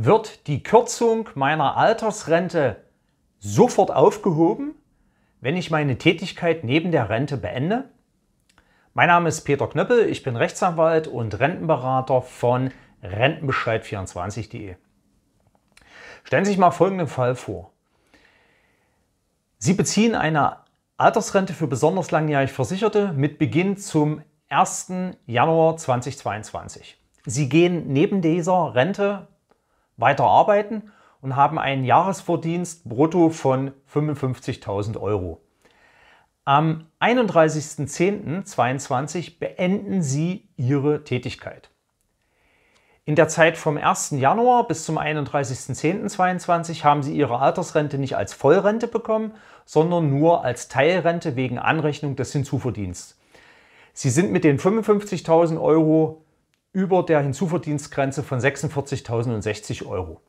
wird die Kürzung meiner Altersrente sofort aufgehoben, wenn ich meine Tätigkeit neben der Rente beende? Mein Name ist Peter Knöppel, ich bin Rechtsanwalt und Rentenberater von Rentenbescheid24.de. Stellen Sie sich mal folgenden Fall vor. Sie beziehen eine Altersrente für besonders langjährig Versicherte mit Beginn zum 1. Januar 2022. Sie gehen neben dieser Rente weiterarbeiten und haben einen Jahresverdienst brutto von 55.000 Euro. Am 31.10.2022 beenden sie ihre Tätigkeit. In der Zeit vom 1. Januar bis zum 31.10.2022 haben sie ihre Altersrente nicht als Vollrente bekommen, sondern nur als Teilrente wegen Anrechnung des Hinzuverdienstes. Sie sind mit den 55.000 Euro über der Hinzuverdienstgrenze von 46.060 Euro.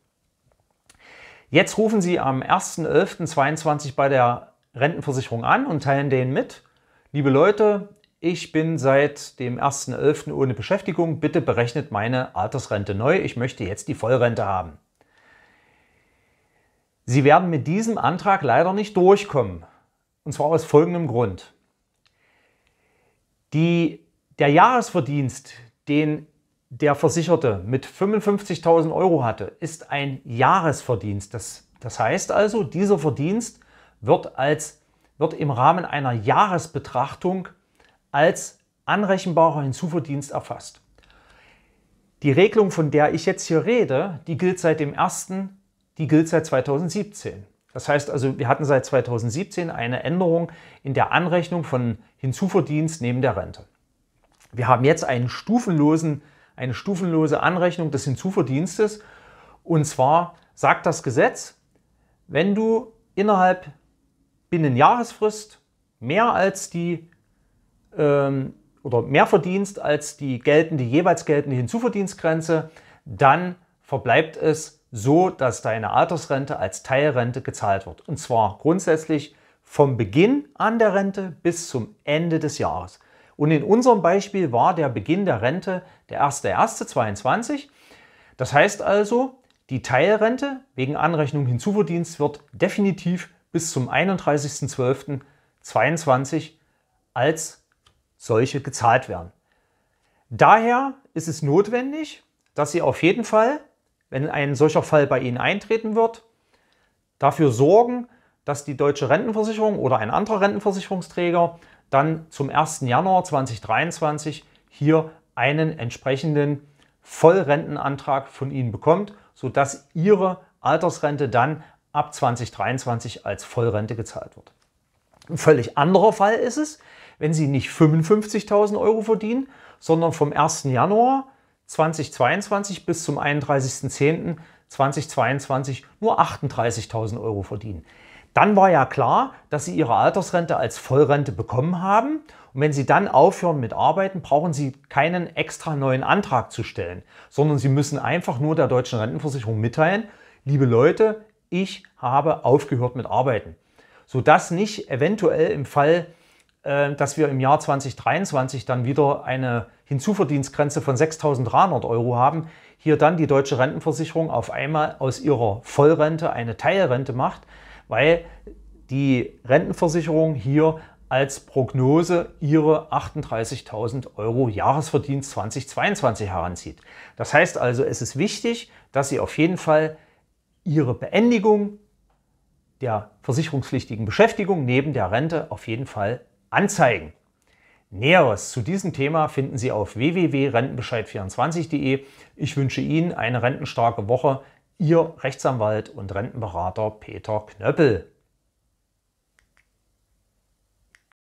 Jetzt rufen Sie am 1.11.22 bei der Rentenversicherung an und teilen denen mit, liebe Leute, ich bin seit dem 1.11. ohne Beschäftigung, bitte berechnet meine Altersrente neu, ich möchte jetzt die Vollrente haben. Sie werden mit diesem Antrag leider nicht durchkommen, und zwar aus folgendem Grund. Die, der Jahresverdienst, den der Versicherte mit 55.000 Euro hatte, ist ein Jahresverdienst. Das, das heißt also, dieser Verdienst wird, als, wird im Rahmen einer Jahresbetrachtung als anrechenbarer Hinzuverdienst erfasst. Die Regelung, von der ich jetzt hier rede, die gilt seit dem 1., die gilt seit 2017. Das heißt also, wir hatten seit 2017 eine Änderung in der Anrechnung von Hinzuverdienst neben der Rente. Wir haben jetzt einen stufenlosen eine stufenlose Anrechnung des Hinzuverdienstes. Und zwar sagt das Gesetz, wenn du innerhalb binnen Jahresfrist mehr als die ähm, oder mehr verdienst als die geltende, jeweils geltende Hinzuverdienstgrenze, dann verbleibt es so, dass deine Altersrente als Teilrente gezahlt wird. Und zwar grundsätzlich vom Beginn an der Rente bis zum Ende des Jahres. Und in unserem Beispiel war der Beginn der Rente der 1.1.22. Das heißt also, die Teilrente wegen Anrechnung Hinzuverdienst wird definitiv bis zum 31.12.22 als solche gezahlt werden. Daher ist es notwendig, dass Sie auf jeden Fall, wenn ein solcher Fall bei Ihnen eintreten wird, dafür sorgen, dass die deutsche Rentenversicherung oder ein anderer Rentenversicherungsträger dann zum 1. Januar 2023 hier einen entsprechenden Vollrentenantrag von Ihnen bekommt, sodass Ihre Altersrente dann ab 2023 als Vollrente gezahlt wird. Ein völlig anderer Fall ist es, wenn Sie nicht 55.000 Euro verdienen, sondern vom 1. Januar 2022 bis zum 31.10.2022 nur 38.000 Euro verdienen. Dann war ja klar, dass Sie Ihre Altersrente als Vollrente bekommen haben. Und wenn Sie dann aufhören mit Arbeiten, brauchen Sie keinen extra neuen Antrag zu stellen, sondern Sie müssen einfach nur der deutschen Rentenversicherung mitteilen, liebe Leute, ich habe aufgehört mit Arbeiten. Sodass nicht eventuell im Fall, äh, dass wir im Jahr 2023 dann wieder eine Hinzuverdienstgrenze von 6.300 Euro haben, hier dann die deutsche Rentenversicherung auf einmal aus ihrer Vollrente eine Teilrente macht, weil die Rentenversicherung hier als Prognose ihre 38.000 Euro Jahresverdienst 2022 heranzieht. Das heißt also, es ist wichtig, dass Sie auf jeden Fall Ihre Beendigung der versicherungspflichtigen Beschäftigung neben der Rente auf jeden Fall anzeigen. Näheres zu diesem Thema finden Sie auf www.rentenbescheid24.de. Ich wünsche Ihnen eine rentenstarke Woche. Ihr Rechtsanwalt und Rentenberater Peter Knöppel.